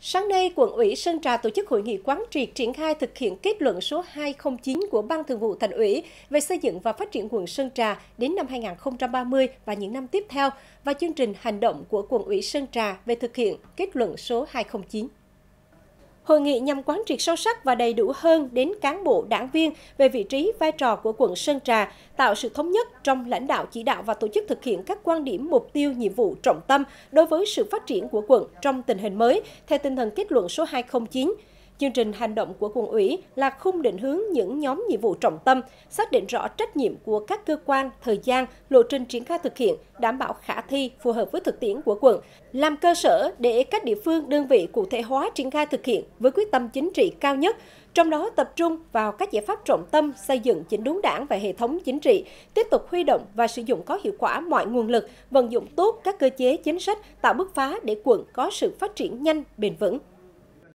Sáng nay, quận ủy Sơn Trà tổ chức hội nghị quán triệt triển khai thực hiện kết luận số 209 của Ban Thường vụ Thành ủy về xây dựng và phát triển quận Sơn Trà đến năm 2030 và những năm tiếp theo và chương trình hành động của quận ủy Sơn Trà về thực hiện kết luận số 209. Hội nghị nhằm quán triệt sâu sắc và đầy đủ hơn đến cán bộ, đảng viên về vị trí, vai trò của quận Sơn Trà, tạo sự thống nhất trong lãnh đạo chỉ đạo và tổ chức thực hiện các quan điểm, mục tiêu, nhiệm vụ trọng tâm đối với sự phát triển của quận trong tình hình mới, theo tinh thần kết luận số 209. Chương trình hành động của quân ủy là khung định hướng những nhóm nhiệm vụ trọng tâm, xác định rõ trách nhiệm của các cơ quan, thời gian, lộ trình triển khai thực hiện, đảm bảo khả thi, phù hợp với thực tiễn của quận, làm cơ sở để các địa phương, đơn vị cụ thể hóa triển khai thực hiện với quyết tâm chính trị cao nhất, trong đó tập trung vào các giải pháp trọng tâm xây dựng chỉnh đốn đảng và hệ thống chính trị, tiếp tục huy động và sử dụng có hiệu quả mọi nguồn lực, vận dụng tốt các cơ chế chính sách tạo bước phá để quận có sự phát triển nhanh, bền vững.